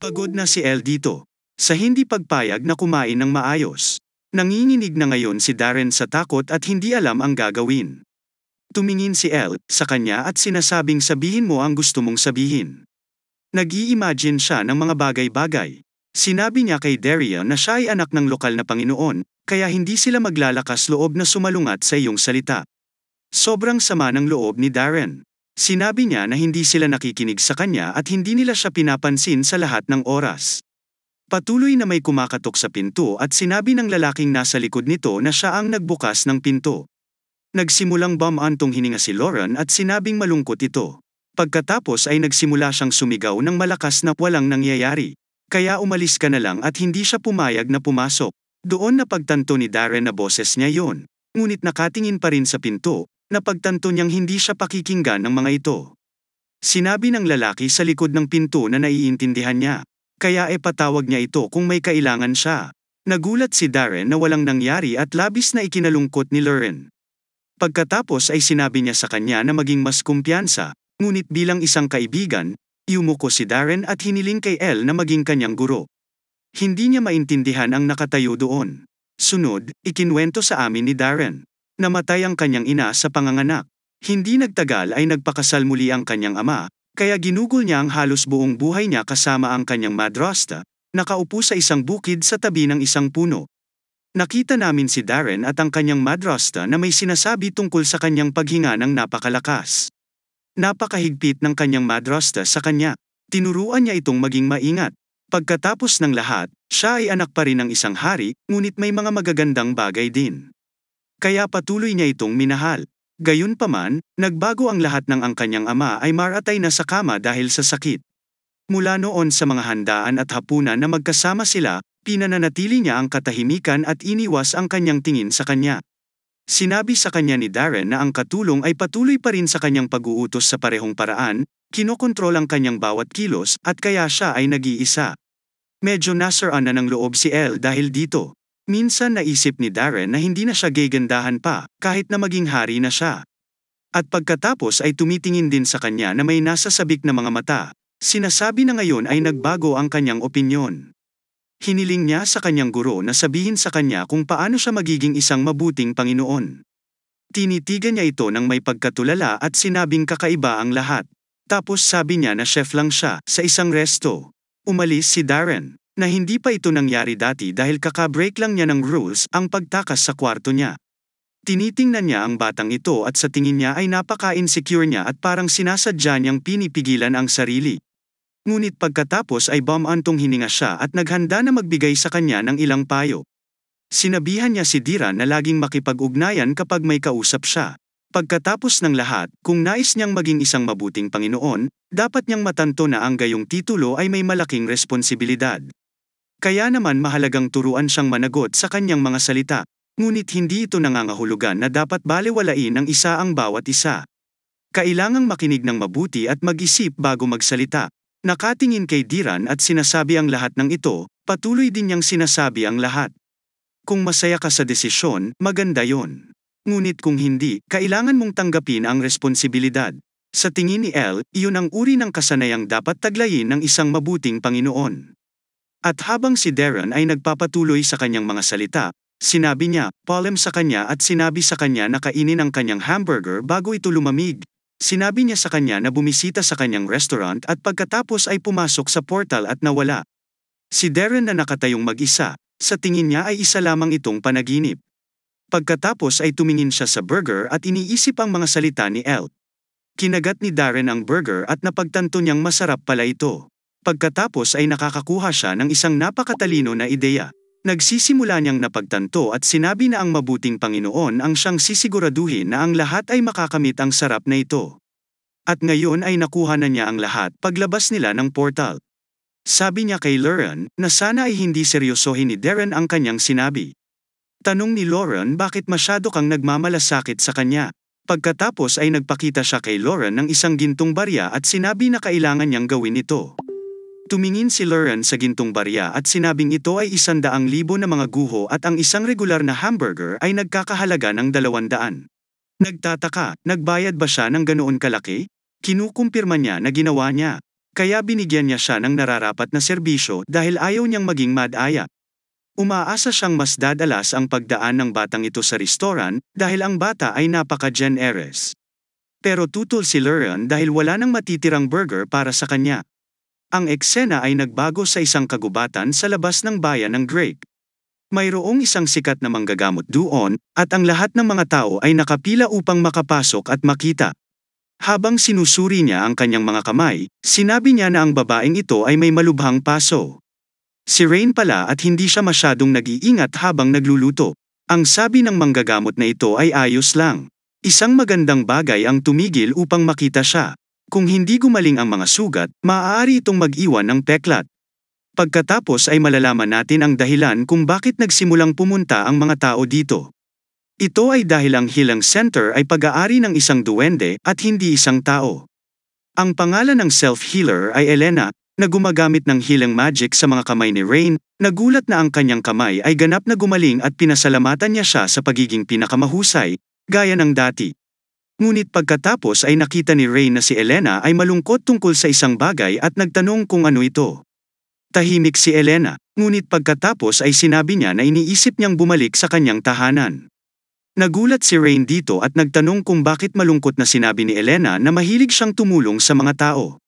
Pagod na si El dito. Sa hindi pagpayag na kumain ng maayos. Nanginginig na ngayon si Darren sa takot at hindi alam ang gagawin. Tumingin si El sa kanya at sinasabing sabihin mo ang gusto mong sabihin. Nag-i-imagine siya ng mga bagay-bagay. Sinabi niya kay Daria na siya ay anak ng lokal na Panginoon, kaya hindi sila maglalakas loob na sumalungat sa iyong salita. Sobrang sama ng loob ni Darren. Sinabi niya na hindi sila nakikinig sa kanya at hindi nila siya pinapansin sa lahat ng oras. Patuloy na may kumakatok sa pinto at sinabi ng lalaking nasa likod nito na siya ang nagbukas ng pinto. Nagsimulang bamantong hininga si Lauren at sinabing malungkot ito. Pagkatapos ay nagsimula siyang sumigaw ng malakas na walang nangyayari. Kaya umalis ka na lang at hindi siya pumayag na pumasok. Doon na pagtanto ni Darren na boses niya yon. Ngunit nakatingin pa rin sa pinto, Napagtanto niyang hindi siya pakikinggan ng mga ito. Sinabi ng lalaki sa likod ng pinto na naiintindihan niya, kaya e patawag niya ito kung may kailangan siya. Nagulat si Darren na walang nangyari at labis na ikinalungkot ni Lauren. Pagkatapos ay sinabi niya sa kanya na maging mas kumpiyansa, ngunit bilang isang kaibigan, yumuko si Darren at hiniling kay Elle na maging kanyang guro. Hindi niya maintindihan ang nakatayo doon. Sunod, ikinwento sa amin ni Darren namatay ang kanyang ina sa panganganak. Hindi nagtagal ay nagpakasal muli ang kanyang ama, kaya ginugol niya ang halos buong buhay niya kasama ang kanyang madrasta, nakaupo sa isang bukid sa tabi ng isang puno. Nakita namin si Darren at ang kanyang madrasta na may sinasabi tungkol sa kanyang paghinga ng napakalakas. Napakahigpit ng kanyang madrasta sa kanya. Tinuruan niya itong maging maingat. Pagkatapos ng lahat, siya ay anak pa rin ng isang hari, ngunit may mga magagandang bagay din kaya patuloy niya itong minahal. Gayunpaman, nagbago ang lahat ng ang kanyang ama ay maratay na sa kama dahil sa sakit. Mula noon sa mga handaan at hapunan na magkasama sila, pinananatili niya ang katahimikan at iniwas ang kanyang tingin sa kanya. Sinabi sa kanya ni Darren na ang katulong ay patuloy pa rin sa kanyang pag-uutos sa parehong paraan, kinokontrol ang kanyang bawat kilos at kaya siya ay nag-iisa. Medyo nasaraan na ng loob si L dahil dito. Minsan naisip ni Darren na hindi na siya gagandahan pa, kahit na maging hari na siya. At pagkatapos ay tumitingin din sa kanya na may nasa sabik na mga mata, sinasabi na ngayon ay nagbago ang kanyang opinyon. Hiniling niya sa kanyang guro na sabihin sa kanya kung paano siya magiging isang mabuting Panginoon. Tinitigan niya ito ng may pagkatulala at sinabing kakaiba ang lahat. Tapos sabi niya na chef lang siya sa isang resto. Umalis si Darren na hindi pa ito nangyari dati dahil kakabreak lang niya ng rules ang pagtakas sa kwarto niya. Tinitingnan niya ang batang ito at sa tingin niya ay napaka-insecure niya at parang sinasadya niyang pinipigilan ang sarili. Ngunit pagkatapos ay bomantong hininga siya at naghanda na magbigay sa kanya ng ilang payo. Sinabihan niya si Dira na laging makipag-ugnayan kapag may kausap siya. Pagkatapos ng lahat, kung nais niyang maging isang mabuting Panginoon, dapat niyang matanto na ang gayong titulo ay may malaking responsibilidad. Kaya naman mahalagang turuan siyang managot sa kanyang mga salita, ngunit hindi ito nangangahulugan na dapat baliwalain ng isa ang bawat isa. Kailangang makinig ng mabuti at mag-isip bago magsalita. Nakatingin kay Diran at sinasabi ang lahat ng ito, patuloy din niyang sinasabi ang lahat. Kung masaya ka sa desisyon, maganda yon. Ngunit kung hindi, kailangan mong tanggapin ang responsibilidad. Sa tingin ni El, iyon ang uri ng kasanayang dapat taglayin ng isang mabuting Panginoon. At habang si Darren ay nagpapatuloy sa kanyang mga salita, sinabi niya, Palem sa kanya at sinabi sa kanya na kainin ang kanyang hamburger bago ito lumamig. Sinabi niya sa kanya na bumisita sa kanyang restaurant at pagkatapos ay pumasok sa portal at nawala. Si Darren na nakatayong mag-isa, sa tingin niya ay isa lamang itong panaginip. Pagkatapos ay tumingin siya sa burger at iniisip ang mga salita ni El. Kinagat ni Darren ang burger at napagtanto niyang masarap pala ito. Pagkatapos ay nakakakuha siya ng isang napakatalino na ideya. Nagsisimula niyang napagtanto at sinabi na ang mabuting Panginoon ang siyang sisiguraduhin na ang lahat ay makakamit ang sarap na ito. At ngayon ay nakuha na niya ang lahat paglabas nila ng portal. Sabi niya kay Lauren na sana ay hindi seryosohin ni Darren ang kanyang sinabi. Tanong ni Lauren bakit masyado kang nagmamalasakit sa kanya. Pagkatapos ay nagpakita siya kay Lauren ng isang gintong barya at sinabi na kailangan niyang gawin ito. Tumingin si Lauren sa gintong barya at sinabing ito ay isandaang libo na mga guho at ang isang regular na hamburger ay nagkakahalaga ng dalawandaan. Nagtataka, nagbayad ba siya ng ganoon kalaki? Kinukumpirma niya na ginawa niya. Kaya binigyan niya siya ng nararapat na serbisyo dahil ayaw niyang maging madaya. Umaasa siyang mas dadalas ang pagdaan ng batang ito sa restoran dahil ang bata ay napaka-generous. Pero tutol si Lauren dahil wala nang matitirang burger para sa kanya. Ang eksena ay nagbago sa isang kagubatan sa labas ng bayan ng Drake. Mayroong isang sikat na manggagamot doon, at ang lahat ng mga tao ay nakapila upang makapasok at makita. Habang sinusuri niya ang kanyang mga kamay, sinabi niya na ang babaeng ito ay may malubhang paso. Si Rain pala at hindi siya masyadong nag-iingat habang nagluluto. Ang sabi ng manggagamot na ito ay ayos lang. Isang magandang bagay ang tumigil upang makita siya. Kung hindi gumaling ang mga sugat, maaari itong mag-iwan ng peklat. Pagkatapos ay malalaman natin ang dahilan kung bakit nagsimulang pumunta ang mga tao dito. Ito ay dahil ang Hilang Center ay pag-aari ng isang duwende at hindi isang tao. Ang pangalan ng self-healer ay Elena, na gumagamit ng healing magic sa mga kamay ni Rain, nagulat na ang kanyang kamay ay ganap na gumaling at pinasalamatan niya siya sa pagiging pinakamahusay, gaya ng dati. Ngunit pagkatapos ay nakita ni Ray na si Elena ay malungkot tungkol sa isang bagay at nagtanong kung ano ito. Tahimik si Elena, ngunit pagkatapos ay sinabi niya na iniisip niyang bumalik sa kanyang tahanan. Nagulat si Rain dito at nagtanong kung bakit malungkot na sinabi ni Elena na mahilig siyang tumulong sa mga tao.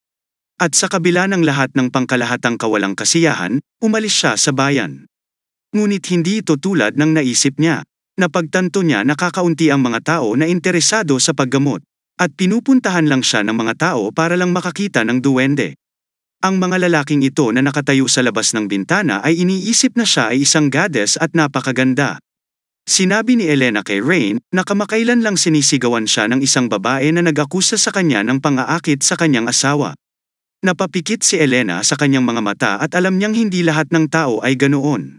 At sa kabila ng lahat ng pangkalahatang kawalang kasiyahan, umalis siya sa bayan. Ngunit hindi ito tulad ng naisip niya, Napagtanto niya nakakaunti ang mga tao na interesado sa paggamot, at pinupuntahan lang siya ng mga tao para lang makakita ng duwende. Ang mga lalaking ito na nakatayo sa labas ng bintana ay iniisip na siya ay isang goddess at napakaganda. Sinabi ni Elena kay Rain na kamakailan lang sinisigawan siya ng isang babae na nag-akusa sa kanya ng pangaakit sa kanyang asawa. Napapikit si Elena sa kanyang mga mata at alam niyang hindi lahat ng tao ay ganoon.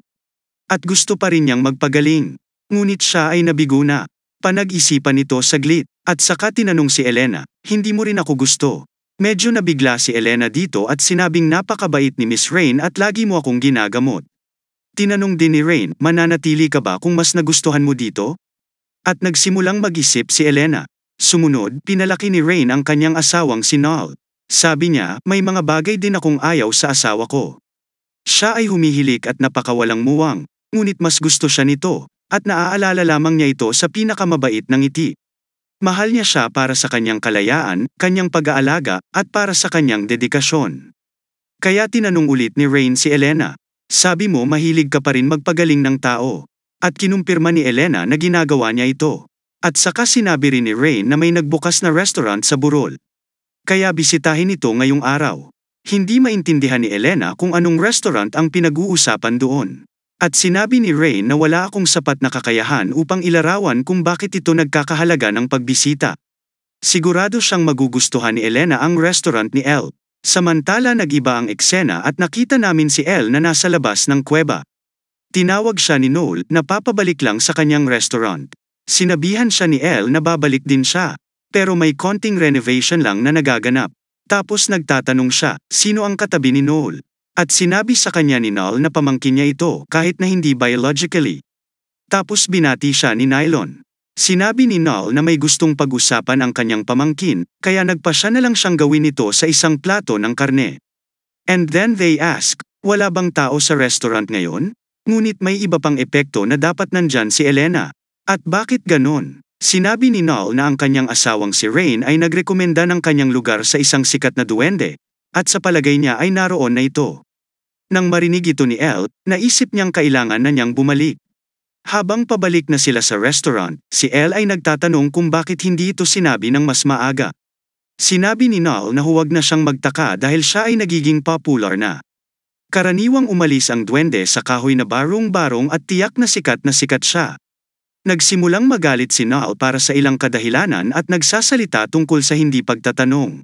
At gusto pa rin niyang magpagaling ngunit siya ay nabigo na. Panag-isipan nito saglit, at saka tinanong si Elena, hindi mo rin ako gusto. Medyo nabigla si Elena dito at sinabing napakabait ni Miss Rain at lagi mo akong ginagamot. Tinanong din ni Rain, mananatili ka ba kung mas nagustuhan mo dito? At nagsimulang mag-isip si Elena. Sumunod, pinalaki ni Rain ang kanyang asawang si Noel. Sabi niya, may mga bagay din akong ayaw sa asawa ko. Siya ay humihilik at napakawalang muwang, ngunit mas gusto siya nito at naaalala lamang niya ito sa pinakamabait ng ngiti. Mahal niya siya para sa kanyang kalayaan, kanyang pag-aalaga, at para sa kanyang dedikasyon. Kaya tinanong ulit ni Rain si Elena, sabi mo mahilig ka pa rin magpagaling ng tao, at kinumpirma ni Elena na ginagawa niya ito. At saka sinabi rin ni Rain na may nagbukas na restaurant sa Burol. Kaya bisitahin ito ngayong araw. Hindi maintindihan ni Elena kung anong restaurant ang pinag-uusapan doon. At sinabi ni Ray na wala akong sapat na kakayahan upang ilarawan kung bakit ito nagkakahalaga ng pagbisita. Sigurado siyang magugustuhan ni Elena ang restaurant ni Elle. Samantala nagiba ang eksena at nakita namin si Elle na nasa labas ng kuweba. Tinawag siya ni Noel na papabalik lang sa kanyang restaurant. Sinabihan siya ni Elle na babalik din siya. Pero may konting renovation lang na nagaganap. Tapos nagtatanong siya, sino ang katabi ni Noel? At sinabi sa kanya ni Null na pamangkin niya ito kahit na hindi biologically. Tapos binati siya ni Nylon. Sinabi ni Null na may gustong pag-usapan ang kanyang pamangkin, kaya nagpa siya na lang siyang gawin ito sa isang plato ng karne. And then they ask, wala bang tao sa restaurant ngayon? Ngunit may iba pang epekto na dapat nandyan si Elena. At bakit ganon? Sinabi ni Null na ang kanyang asawang si Rain ay nagrekomenda ng kanyang lugar sa isang sikat na duwende, at sa palagay niya ay naroon na ito. Nang marinig ito ni Elle, naisip niyang kailangan na niyang bumalik. Habang pabalik na sila sa restaurant, si El ay nagtatanong kung bakit hindi ito sinabi ng mas maaga. Sinabi ni Nal na huwag na siyang magtaka dahil siya ay nagiging popular na. Karaniwang umalis ang duwende sa kahoy na barong-barong at tiyak na sikat na sikat siya. Nagsimulang magalit si Nal para sa ilang kadahilanan at nagsasalita tungkol sa hindi pagtatanong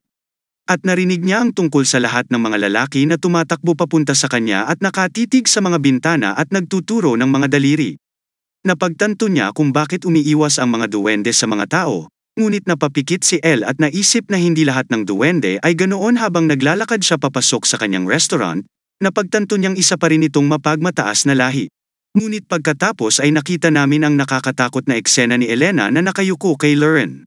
at narinig niya ang tungkol sa lahat ng mga lalaki na tumatakbo papunta sa kanya at nakatitig sa mga bintana at nagtuturo ng mga daliri. Napagtanto niya kung bakit umiiwas ang mga duwende sa mga tao, ngunit napapikit si Elle at naisip na hindi lahat ng duwende ay ganoon habang naglalakad siya papasok sa kanyang restaurant, napagtanto niyang isa pa rin itong mapagmataas na lahi. Ngunit pagkatapos ay nakita namin ang nakakatakot na eksena ni Elena na nakayuko kay Loren.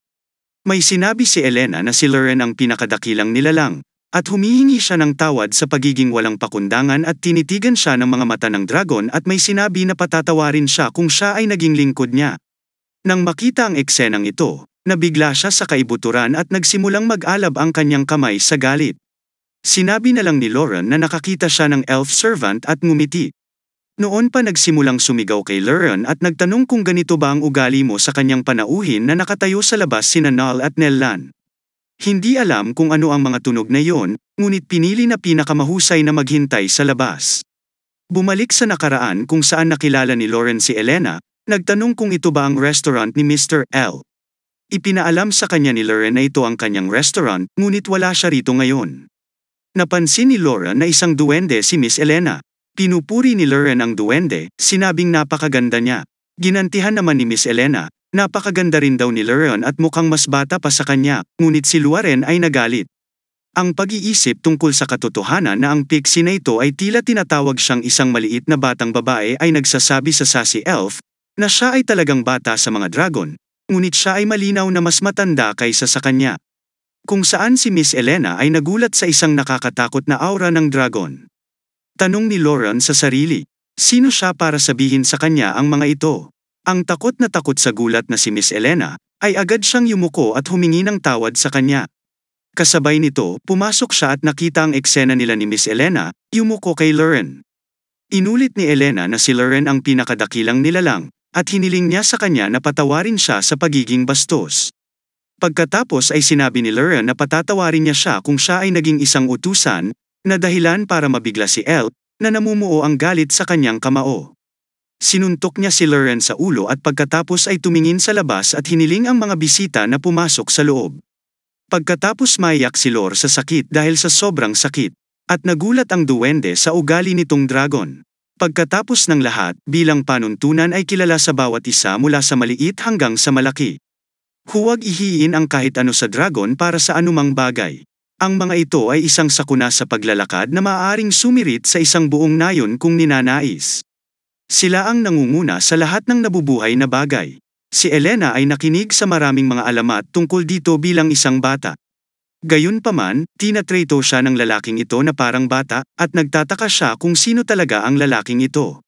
May sinabi si Elena na si Loren ang pinakadakilang nilalang, at humihingi siya ng tawad sa pagiging walang pakundangan at tinitigan siya ng mga mata ng dragon at may sinabi na patatawarin siya kung siya ay naging lingkod niya. Nang makita ang eksenang ito, nabigla siya sa kaibuturan at nagsimulang mag-alab ang kanyang kamay sa galit. Sinabi na lang ni Loren na nakakita siya ng elf servant at ngumiti. Noon pa nagsimulang sumigaw kay Luron at nagtanong kung ganito ba ang ugali mo sa kanyang panauhin na nakatayo sa labas sina Nal at Nellan. Hindi alam kung ano ang mga tunog na yon, ngunit pinili na pinakamahusay na maghintay sa labas. Bumalik sa nakaraan kung saan nakilala ni Lauren si Elena, nagtanong kung ito ba ang restaurant ni Mr. L. Ipinaalam sa kanya ni Lauren na ito ang kanyang restaurant, ngunit wala siya rito ngayon. Napansin ni Laura na isang duwende si Miss Elena. Pinupuri ni Lauren ang duwende, sinabing napakaganda niya. Ginantihan naman ni Miss Elena, napakaganda rin daw ni Lauren at mukhang mas bata pa sa kanya, ngunit si Luaren ay nagalit. Ang pag-iisip tungkol sa katotohanan na ang pixie na ito ay tila tinatawag siyang isang maliit na batang babae ay nagsasabi sa Sassy Elf na siya ay talagang bata sa mga dragon, ngunit siya ay malinaw na mas matanda kaysa sa kanya. Kung saan si Miss Elena ay nagulat sa isang nakakatakot na aura ng dragon. Tanong ni Lauren sa sarili. Sino siya para sabihin sa kanya ang mga ito? Ang takot na takot sa gulat na si Miss Elena, ay agad siyang yumuko at humingi ng tawad sa kanya. Kasabay nito, pumasok siya at nakita ang eksena nila ni Miss Elena, yumuko kay Lauren. Inulit ni Elena na si Lauren ang pinakadakilang nilalang, at hiniling niya sa kanya na patawarin siya sa pagiging bastos. Pagkatapos ay sinabi ni Lauren na patatawarin niya siya kung siya ay naging isang utusan, na dahilan para mabigla si Elle, na namumuo ang galit sa kanyang kamao. Sinuntok niya si Lauren sa ulo at pagkatapos ay tumingin sa labas at hiniling ang mga bisita na pumasok sa loob. Pagkatapos maiyak si Lor sa sakit dahil sa sobrang sakit, at nagulat ang duwende sa ugali nitong dragon. Pagkatapos ng lahat, bilang panuntunan ay kilala sa bawat isa mula sa maliit hanggang sa malaki. Huwag ihiin ang kahit ano sa dragon para sa anumang bagay. Ang mga ito ay isang sakuna sa paglalakad na maaaring sumirit sa isang buong nayon kung ninanais. Sila ang nangunguna sa lahat ng nabubuhay na bagay. Si Elena ay nakinig sa maraming mga alamat tungkol dito bilang isang bata. Gayunpaman, tinatrato siya ng lalaking ito na parang bata, at nagtataka siya kung sino talaga ang lalaking ito.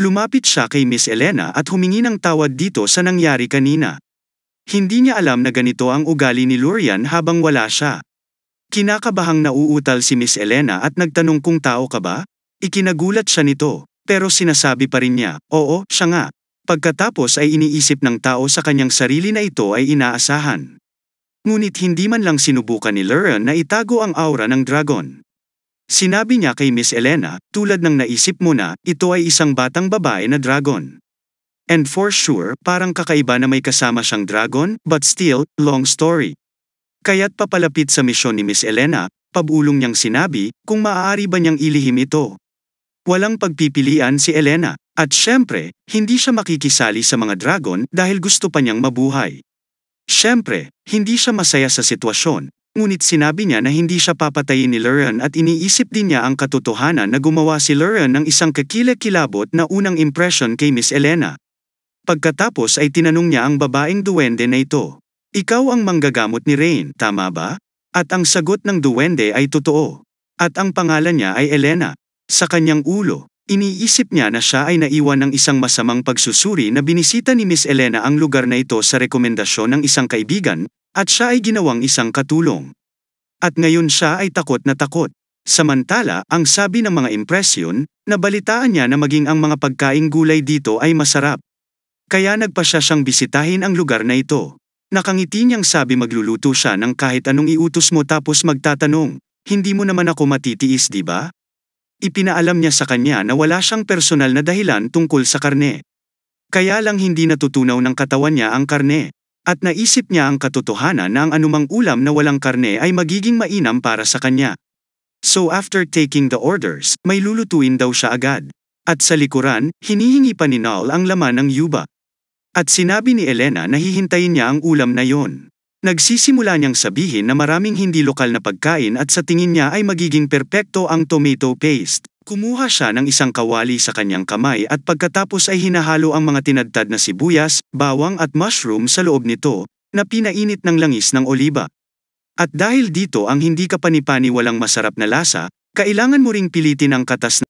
Lumapit siya kay Miss Elena at humingi ng tawad dito sa nangyari kanina. Hindi niya alam na ganito ang ugali ni Lurian habang wala siya. Kinakabahang nauutal si Miss Elena at nagtanong kung tao ka ba? Ikinagulat siya nito, pero sinasabi pa rin niya, oo, siya nga. Pagkatapos ay iniisip ng tao sa kanyang sarili na ito ay inaasahan. Ngunit hindi man lang sinubukan ni Luren na itago ang aura ng dragon. Sinabi niya kay Miss Elena, tulad ng naisip mo na, ito ay isang batang babae na dragon. And for sure, parang kakaiba na may kasama siyang dragon, but still, long story. Kaya't papalapit sa misyon ni Miss Elena, pabulong niyang sinabi kung maaari ba niyang ilihim ito. Walang pagpipilian si Elena, at syempre, hindi siya makikisali sa mga dragon dahil gusto pa niyang mabuhay. Syempre, hindi siya masaya sa sitwasyon, ngunit sinabi niya na hindi siya papatayin ni Lurian at iniisip din niya ang katotohanan na gumawa si Lurian ng isang kakilakilabot na unang impression kay Miss Elena. Pagkatapos ay tinanong niya ang babaeng duwende na ito. Ikaw ang manggagamot ni Rain, tama ba? At ang sagot ng duwende ay totoo. At ang pangalan niya ay Elena. Sa kanyang ulo, iniisip niya na siya ay naiwan ng isang masamang pagsusuri na binisita ni Miss Elena ang lugar na ito sa rekomendasyon ng isang kaibigan, at siya ay ginawang isang katulong. At ngayon siya ay takot na takot. Samantala, ang sabi ng mga impresyon, nabalitaan niya na maging ang mga pagkaing gulay dito ay masarap. Kaya nagpa siya siyang bisitahin ang lugar na ito. Nakangiti niyang sabi magluluto siya ng kahit anong iutos mo tapos magtatanong, hindi mo naman ako matitiis di ba? Ipinaalam niya sa kanya na wala siyang personal na dahilan tungkol sa karne. Kaya lang hindi natutunaw ng katawan niya ang karne. At naisip niya ang katotohanan na ang anumang ulam na walang karne ay magiging mainam para sa kanya. So after taking the orders, may lulutuin daw siya agad. At sa likuran, hinihingi pa ni Nall ang laman ng yuba. At sinabi ni Elena na hihintayin niya ang ulam na yon. Nagsisimula niyang sabihin na maraming hindi lokal na pagkain at sa tingin niya ay magiging perpekto ang tomato paste. Kumuha siya ng isang kawali sa kanyang kamay at pagkatapos ay hinahalo ang mga tinadtad na sibuyas, bawang at mushroom sa loob nito, na pinainit ng langis ng oliba. At dahil dito ang hindi ka walang masarap na lasa, kailangan mo ring pilitin ang katas